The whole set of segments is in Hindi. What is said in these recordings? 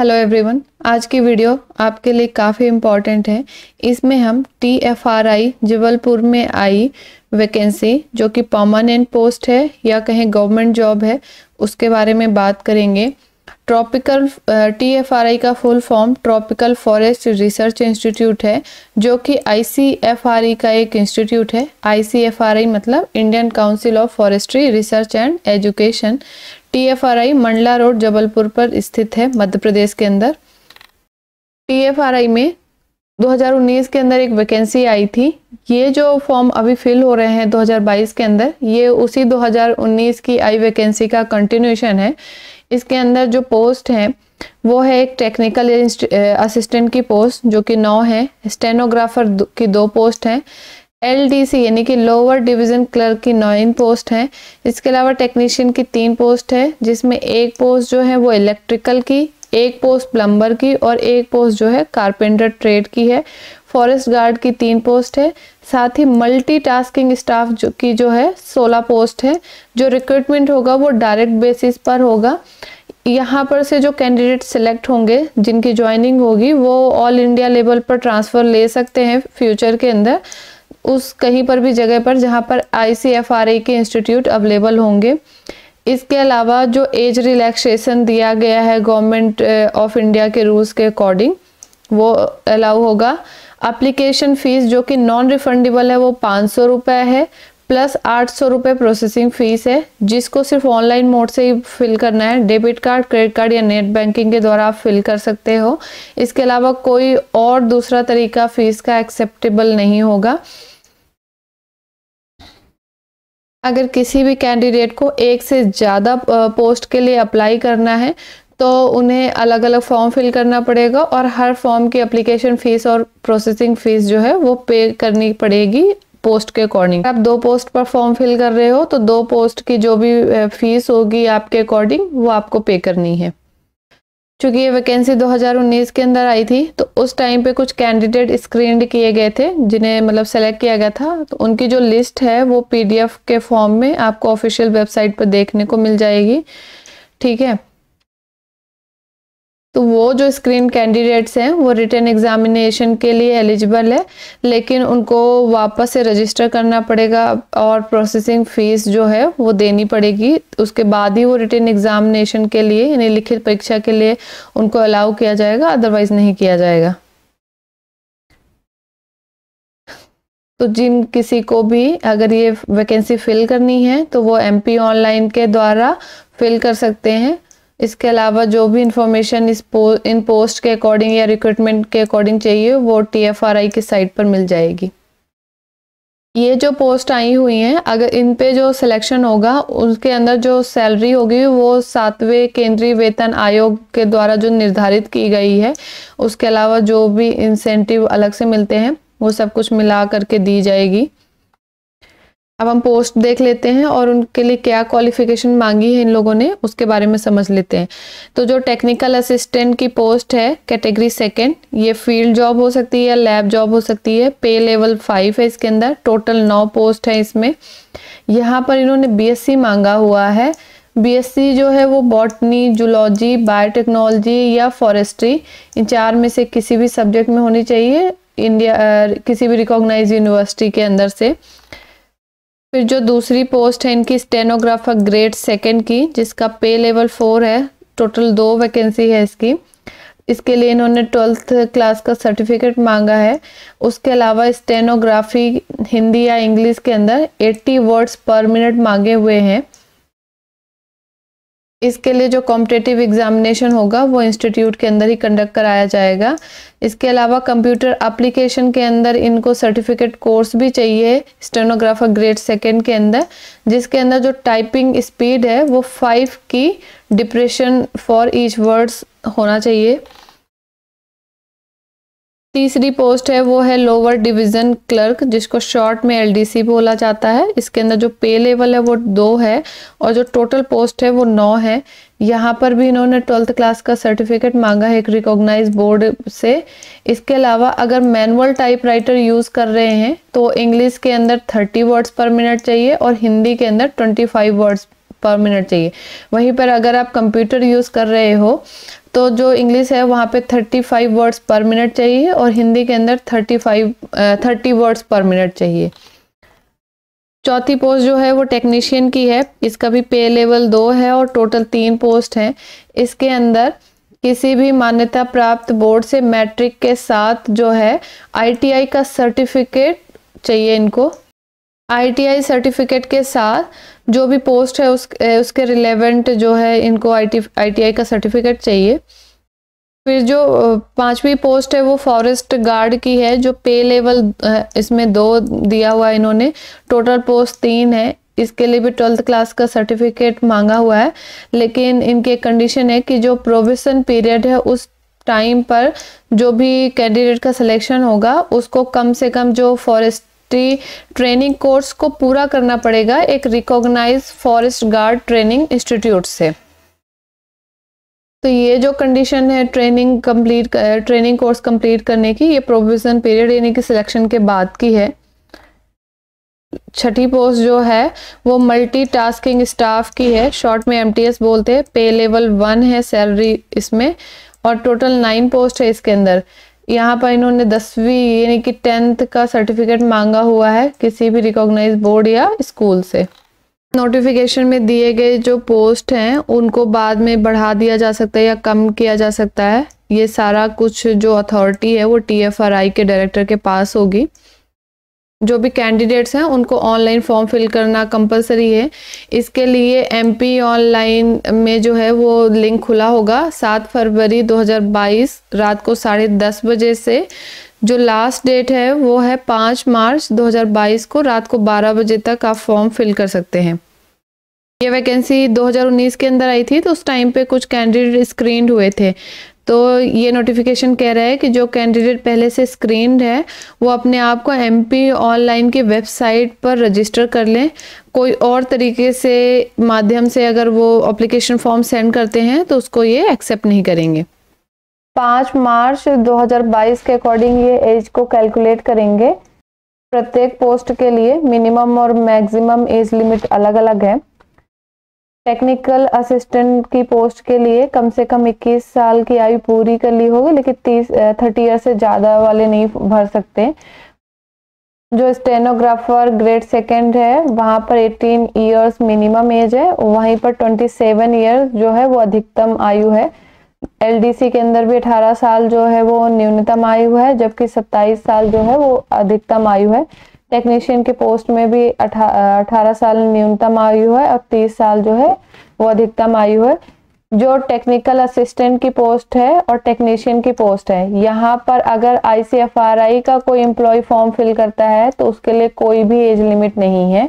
हेलो एवरीवन आज की वीडियो आपके लिए काफ़ी इम्पॉर्टेंट है इसमें हम T F R I Jabalpur में आई वैकेंसी जो कि परमानेंट पोस्ट है या कहें गवर्नमेंट जॉब है उसके बारे में बात करेंगे tropical T F R I का full form tropical forest research institute है जो कि आई सी एफ आर आई का एक इंस्टीट्यूट है आई सी एफ आर आई मतलब Indian council of forestry research and education TFRI Mandla road Jabalpur पर स्थित है मध्य प्रदेश के अंदर टीएफआरआई में 2019 के अंदर एक वैकेंसी आई थी ये जो फॉर्म अभी फिल हो रहे हैं 2022 के अंदर ये उसी 2019 की आई वैकेंसी का कंटिन्यूशन है इसके अंदर जो पोस्ट हैं वो है एक टेक्निकल असिस्टेंट की पोस्ट जो कि नौ है स्टेनोग्राफर की दो पोस्ट हैं एलडीसी यानी कि लोअर डिवीजन क्लर्क की नाइन पोस्ट है इसके अलावा टेक्नीशियन की तीन पोस्ट है जिसमें एक पोस्ट जो है वो इलेक्ट्रिकल की एक पोस्ट प्लम्बर की और एक पोस्ट जो है कारपेंटर ट्रेड की है फॉरेस्ट गार्ड की तीन पोस्ट है साथ ही मल्टीटास्किंग स्टाफ जो की जो है सोलह पोस्ट है जो रिक्रूटमेंट होगा वो डायरेक्ट बेसिस पर होगा यहाँ पर से जो कैंडिडेट सिलेक्ट होंगे जिनकी ज्वाइनिंग होगी वो ऑल इंडिया लेवल पर ट्रांसफ़र ले सकते हैं फ्यूचर के अंदर उस कहीं पर भी जगह पर जहाँ पर आई के इंस्टीट्यूट अवेलेबल होंगे इसके अलावा जो एज रिलैक्सेशन दिया गया है गवर्नमेंट ऑफ इंडिया के रूल्स के अकॉर्डिंग वो अलाउ होगा एप्लीकेशन फ़ीस जो कि नॉन रिफंडेबल है वो पाँच सौ रुपये है प्लस आठ सौ रुपये प्रोसेसिंग फ़ीस है जिसको सिर्फ ऑनलाइन मोड से ही फिल करना है डेबिट कार्ड क्रेडिट कार्ड या नेट बैंकिंग के द्वारा आप फिल कर सकते हो इसके अलावा कोई और दूसरा तरीका फ़ीस का एक्सेप्टेबल नहीं होगा अगर किसी भी कैंडिडेट को एक से ज़्यादा पोस्ट के लिए अप्लाई करना है तो उन्हें अलग अलग फॉर्म फिल करना पड़ेगा और हर फॉर्म की अप्लीकेशन फ़ीस और प्रोसेसिंग फ़ीस जो है वो पे करनी पड़ेगी पोस्ट के अकॉर्डिंग आप दो पोस्ट पर फॉर्म फिल कर रहे हो तो दो पोस्ट की जो भी फीस होगी आपके अकॉर्डिंग वो आपको पे करनी है चूँकि ये वैकेंसी 2019 के अंदर आई थी तो उस टाइम पे कुछ कैंडिडेट स्क्रीन किए गए थे जिन्हें मतलब सेलेक्ट किया गया था तो उनकी जो लिस्ट है वो पीडीएफ के फॉर्म में आपको ऑफिशियल वेबसाइट पर देखने को मिल जाएगी ठीक है तो वो जो स्क्रीन कैंडिडेट्स हैं वो रिटर्न एग्जामिनेशन के लिए एलिजिबल है लेकिन उनको वापस से रजिस्टर करना पड़ेगा और प्रोसेसिंग फ़ीस जो है वो देनी पड़ेगी उसके बाद ही वो रिटर्न एग्जामिनेशन के लिए यानी लिखित परीक्षा के लिए उनको अलाउ किया जाएगा अदरवाइज़ नहीं किया जाएगा तो जिन किसी को भी अगर ये वैकेंसी फिल करनी है तो वो एमपी ऑनलाइन के द्वारा फिल कर सकते हैं इसके अलावा जो भी इंफॉर्मेशन इस पो, इन पोस्ट के अकॉर्डिंग या रिक्रूटमेंट के अकॉर्डिंग चाहिए वो टीएफआरआई की साइट पर मिल जाएगी ये जो पोस्ट आई हुई हैं अगर इन पे जो सिलेक्शन होगा उसके अंदर जो सैलरी होगी वो सातवें केंद्रीय वेतन आयोग के द्वारा जो निर्धारित की गई है उसके अलावा जो भी इंसेंटिव अलग से मिलते हैं वो सब कुछ मिला करके दी जाएगी अब हम पोस्ट देख लेते हैं और उनके लिए क्या क्वालिफिकेशन मांगी है इन लोगों ने उसके बारे में समझ लेते हैं तो जो टेक्निकल असिस्टेंट की पोस्ट है कैटेगरी सेकेंड ये फील्ड जॉब हो सकती है या लैब जॉब हो सकती है पे लेवल फाइव है इसके अंदर टोटल नौ पोस्ट है इसमें यहाँ पर इन्होंने बी मांगा हुआ है बी जो है वो बॉटनी जुलॉजी बायोटेक्नोलॉजी या फॉरेस्ट्री इन चार में से किसी भी सब्जेक्ट में होनी चाहिए इंडिया किसी भी रिकॉग्नाइज यूनिवर्सिटी के अंदर से फिर जो दूसरी पोस्ट है इनकी स्टेनोग्राफर ग्रेड सेकेंड की जिसका पे लेवल फोर है टोटल दो वैकेंसी है इसकी इसके लिए इन्होंने ट्वेल्थ क्लास का सर्टिफिकेट मांगा है उसके अलावा स्टेनोग्राफी हिंदी या इंग्लिश के अंदर 80 वर्ड्स पर मिनट मांगे हुए हैं इसके लिए जो कॉम्पिटेटिव एग्जामिनेशन होगा वो इंस्टीट्यूट के अंदर ही कंडक्ट कराया जाएगा इसके अलावा कंप्यूटर एप्लीकेशन के अंदर इनको सर्टिफिकेट कोर्स भी चाहिए स्टेनोग्राफर ग्रेड सेकेंड के अंदर जिसके अंदर जो टाइपिंग स्पीड है वो फाइव की डिप्रेशन फॉर ईच वर्ड्स होना चाहिए तीसरी पोस्ट है वो है लोअर डिवीज़न क्लर्क जिसको शॉर्ट में एलडीसी बोला जाता है इसके अंदर जो पे लेवल है वो दो है और जो टोटल पोस्ट है वो नौ है यहाँ पर भी इन्होंने ट्वेल्थ क्लास का सर्टिफिकेट मांगा है एक रिकॉग्नाइज बोर्ड से इसके अलावा अगर मैनुअल टाइपराइटर यूज़ कर रहे हैं तो इंग्लिश के अंदर थर्टी वर्ड्स पर मिनट चाहिए और हिंदी के अंदर twenty five words per minute चाहिए वहीं पर अगर आप कंप्यूटर यूज़ कर रहे हो तो जो इंग्लिश है वहाँ पे 35 वर्ड्स पर मिनट चाहिए और हिंदी के अंदर 35 30 वर्ड्स पर मिनट चाहिए चौथी पोस्ट जो है वो टेक्नीशियन की है इसका भी पे लेवल दो है और टोटल तीन पोस्ट हैं इसके अंदर किसी भी मान्यता प्राप्त बोर्ड से मैट्रिक के साथ जो है आईटीआई का सर्टिफिकेट चाहिए इनको आईटीआई सर्टिफिकेट के साथ जो भी पोस्ट है उस उसके रिलेवेंट जो है इनको आईटी आईटीआई का सर्टिफिकेट चाहिए फिर जो पांचवी पोस्ट है वो फॉरेस्ट गार्ड की है जो पे लेवल इसमें दो दिया हुआ है इन्होंने टोटल पोस्ट तीन है इसके लिए भी ट्वेल्थ क्लास का सर्टिफिकेट मांगा हुआ है लेकिन इनकी कंडीशन है कि जो प्रोविजन पीरियड है उस टाइम पर जो भी कैंडिडेट का सिलेक्शन होगा उसको कम से कम जो फॉरेस्ट फॉरेस्ट्री ट्रेनिंग कोर्स को पूरा करना पड़ेगा एक recognise forest guard training institute से तो ये जो कंडीशन है training complete training course complete करने की ये प्रोविजन पीरियड यानी कि सिलेक्शन के बाद की है छठी पोस्ट जो है वो मल्टीटास्किंग स्टाफ की है शॉर्ट में एमटीएस बोलते हैं पे लेवल वन है सैलरी इसमें और टोटल नाइन पोस्ट है इसके अंदर यहाँ पर इन्होंने दसवीं यानी कि टेंथ का सर्टिफिकेट मांगा हुआ है किसी भी रिकॉग्नाइज बोर्ड या स्कूल से नोटिफिकेशन में दिए गए जो पोस्ट हैं उनको बाद में बढ़ा दिया जा सकता है या कम किया जा सकता है ये सारा कुछ जो अथॉरिटी है वो टीएफआरआई के डायरेक्टर के पास होगी जो भी कैंडिडेट्स हैं उनको ऑनलाइन फॉर्म फिल करना कंपलसरी है इसके लिए एमपी ऑनलाइन में जो है वो लिंक खुला होगा सात फरवरी 2022 रात को साढ़े दस बजे से जो लास्ट डेट है वो है पाँच मार्च 2022 को रात को बारह बजे तक आप फॉर्म फिल कर सकते हैं ये वैकेंसी 2019 के अंदर आई थी तो उस टाइम पे कुछ कैंडिडेट स्क्रीन हुए थे तो ये नोटिफिकेशन कह रहा है कि जो कैंडिडेट पहले से स्क्रीन है वो अपने आप को एम ऑनलाइन की वेबसाइट पर रजिस्टर कर लें कोई और तरीके से माध्यम से अगर वो अप्लीकेशन फॉर्म सेंड करते हैं तो उसको ये एक्सेप्ट नहीं करेंगे पाँच मार्च 2022 के अकॉर्डिंग ये एज को कैलकुलेट करेंगे प्रत्येक पोस्ट के लिए मिनिमम और मैक्सिमम एज लिमिट अलग अलग है टेक्निकल असिस्टेंट की पोस्ट के लिए कम से कम 21 साल की आयु पूरी कर ली होगी लेकिन 30 थर्टी ईयर से ज़्यादा वाले नहीं भर सकते जो स्टेनोग्राफर ग्रेड सेकेंड है वहाँ पर 18 ईयर्स मिनिमम एज है वहीं पर 27 ईयर्स जो है वो अधिकतम आयु है एलडीसी के अंदर भी 18 साल जो है वो न्यूनतम आयु है जबकि 27 साल जो है वो अधिकतम आयु है टेक्नीशियन के पोस्ट में भी अठारह साल न्यूनतम आयु है और तीस साल जो है वो अधिकतम आयु है जो टेक्निकल असिस्टेंट की पोस्ट है और टेक्नीशियन की पोस्ट है यहाँ पर अगर आईसीएफआरआई का कोई एम्प्लॉय फॉर्म फिल करता है तो उसके लिए कोई भी एज लिमिट नहीं है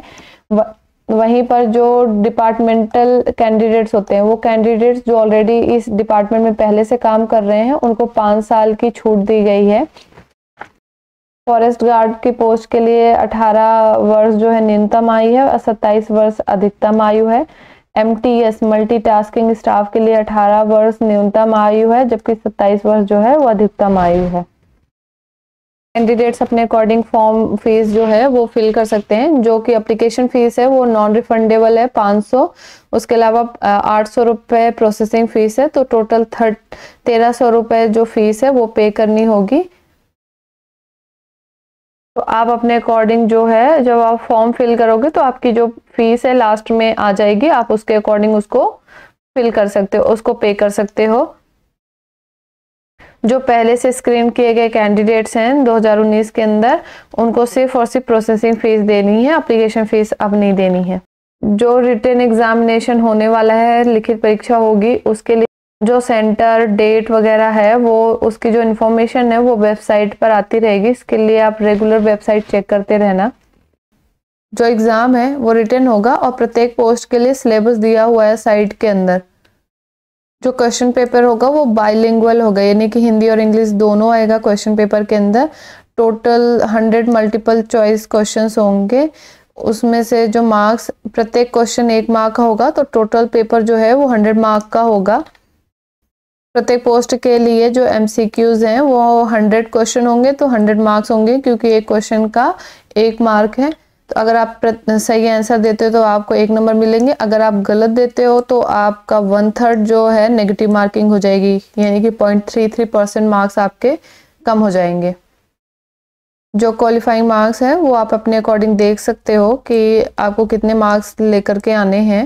वहीं पर जो डिपार्टमेंटल कैंडिडेट्स होते हैं वो कैंडिडेट्स जो ऑलरेडी इस डिपार्टमेंट में पहले से काम कर रहे हैं उनको पाँच साल की छूट दी गई है फॉरेस्ट गार्ड की पोस्ट के लिए 18 वर्ष जो है न्यूनतम आयु है और सत्ताईस वर्ष अधिकतम आयु है M T S multi tasking staff के लिए 18 वर्ष न्यूनतम आयु है जबकि 27 वर्ष जो है वो अधिकतम आयु है कैंडिडेट्स अपने अकॉर्डिंग फॉर्म फीस जो है वो फिल कर सकते हैं जो कि अप्लीकेशन फीस है वो नॉन रिफंडेबल है 500 उसके अलावा आठ सौ प्रोसेसिंग फीस है तो टोटल थर्ट तेरह सौ रुपये जो फीस है वो पे करनी होगी तो आप अपने अकॉर्डिंग जो है जब आप फॉर्म फिल करोगे तो आपकी जो फीस है लास्ट में आ जाएगी आप उसके अकॉर्डिंग उसको फिल कर सकते हो उसको पे कर सकते हो जो पहले से स्क्रीन किए गए कैंडिडेट्स हैं 2019 के अंदर उनको सिर्फ और सिर्फ प्रोसेसिंग फीस देनी है अप्लीकेशन फीस अब नहीं देनी है जो रिटर्न एग्जामिनेशन होने वाला है लिखित परीक्षा होगी उसके लिए जो सेंटर डेट वगैरह है वो उसकी जो इन्फॉर्मेशन है वो वेबसाइट पर आती रहेगी इसके लिए आप रेगुलर वेबसाइट चेक करते रहना जो एग्ज़ाम है वो रिटर्न होगा और प्रत्येक पोस्ट के लिए सिलेबस दिया हुआ है साइट के अंदर जो क्वेश्चन पेपर होगा वो बाइलिंग होगा यानी कि हिंदी और इंग्लिश दोनों आएगा क्वेश्चन पेपर के अंदर total hundred multiple choice questions होंगे उसमें से जो मार्क्स प्रत्येक क्वेश्चन एक मार्क का होगा तो टोटल पेपर जो है वो हंड्रेड मार्क का होगा प्रत्येक पोस्ट के लिए जो एम हैं वो हंड्रेड क्वेश्चन होंगे तो हंड्रेड मार्क्स होंगे क्योंकि एक क्वेश्चन का एक मार्क है तो अगर आप सही आंसर देते हो तो आपको एक नंबर मिलेंगे अगर आप गलत देते हो तो आपका वन थर्ड जो है नेगेटिव मार्किंग हो जाएगी यानी कि point three three percent marks आपके कम हो जाएंगे जो क्वालिफाइंग मार्क्स हैं वो आप अपने अकॉर्डिंग देख सकते हो कि आपको कितने मार्क्स लेकर के आने हैं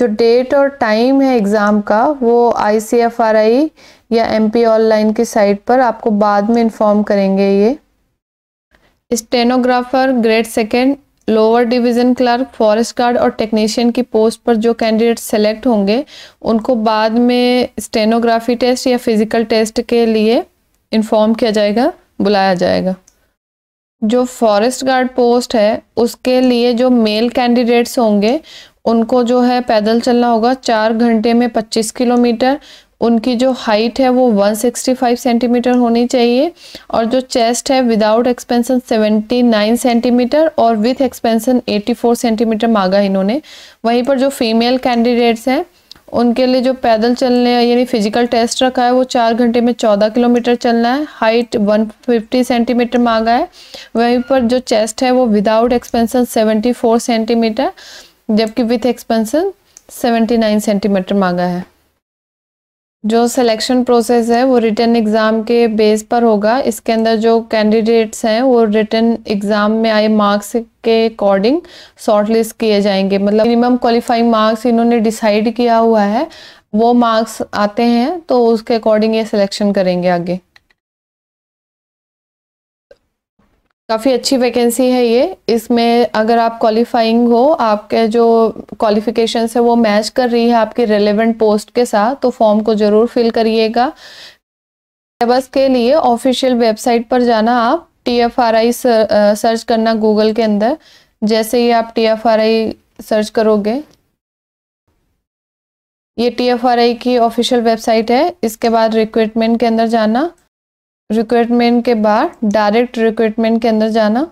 जो डेट और टाइम है एग्ज़ाम का वो आई सी एफ आर आई या एम पी ऑनलाइन की साइट पर आपको बाद में इन्फॉर्म करेंगे ये stenographer grade second lower division clerk forest guard और टेक्नीशियन की पोस्ट पर जो कैंडिडेट सेलेक्ट होंगे उनको बाद में स्टेनोग्राफी टेस्ट या फिज़िकल टेस्ट के लिए इन्फॉर्म किया जाएगा बुलाया जाएगा जो फॉरेस्ट गार्ड पोस्ट है उसके लिए जो मेल कैंडिडेट्स होंगे उनको जो है पैदल चलना होगा चार घंटे में पच्चीस किलोमीटर उनकी जो हाइट है वो 165 सेंटीमीटर होनी चाहिए और जो चेस्ट है विदाउट एक्सपेंसन 79 सेंटीमीटर और विथ एक्सपेंसन 84 सेंटीमीटर मांगा इन्होंने वहीं पर जो फीमेल कैंडिडेट्स हैं उनके लिए जो पैदल चलने यानी फिजिकल टेस्ट रखा है वो चार घंटे में चौदह किलोमीटर चलना है हाइट वन फिफ्टी सेंटीमीटर मांगा है वहीं पर जो चेस्ट है वो without expansion seventy four centimetre जबकि विथ एक्सपेंसन 79 सेंटीमीटर मांगा है जो सिलेक्शन प्रोसेस है वो रिटर्न एग्ज़ाम के बेस पर होगा इसके अंदर जो कैंडिडेट्स हैं वो रिटर्न एग्ज़ाम में आए मार्क्स के अकॉर्डिंग शॉर्टलिस्ट किए जाएंगे मतलब मिनिमम क्वालिफाइंग मार्क्स इन्होंने डिसाइड किया हुआ है वो मार्क्स आते हैं तो उसके अकॉर्डिंग ये सिलेक्शन करेंगे आगे काफ़ी अच्छी वैकेंसी है ये इसमें अगर आप क्वालिफाइंग हो आपके जो क्वालिफिकेशन है वो मैच कर रही है आपके रेलेवेंट पोस्ट के साथ तो फॉर्म को ज़रूर फिल करिएगा सिलेबस के लिए ऑफिशियल वेबसाइट पर जाना आप T F R I search करना गूगल के अंदर जैसे ही आप T F R I search करोगे ये टी एफ आर आई की ऑफिशियल वेबसाइट है इसके बाद रिक्रूटमेंट के अंदर जाना रिक्रूटमेंट के बाद डायरेक्ट रिक्रूटमेंट के अंदर जाना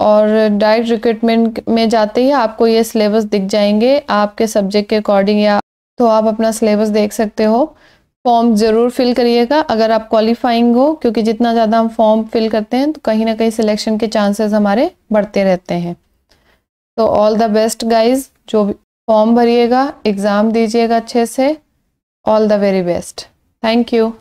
और डायरेक्ट रिक्रूटमेंट में जाते ही आपको ये सिलेबस दिख जाएंगे आपके सब्जेक्ट के अकॉर्डिंग या तो आप अपना सिलेबस देख सकते हो फॉर्म ज़रूर फिल करिएगा अगर आप क्वालिफाइंग हो क्योंकि जितना ज़्यादा हम फॉर्म फिल करते हैं तो कहीं ना कहीं सिलेक्शन के चांसेस हमारे बढ़ते रहते हैं तो ऑल द बेस्ट गाइज जो फॉर्म भरिएगा एग्ज़ाम दीजिएगा अच्छे से all the very best thank you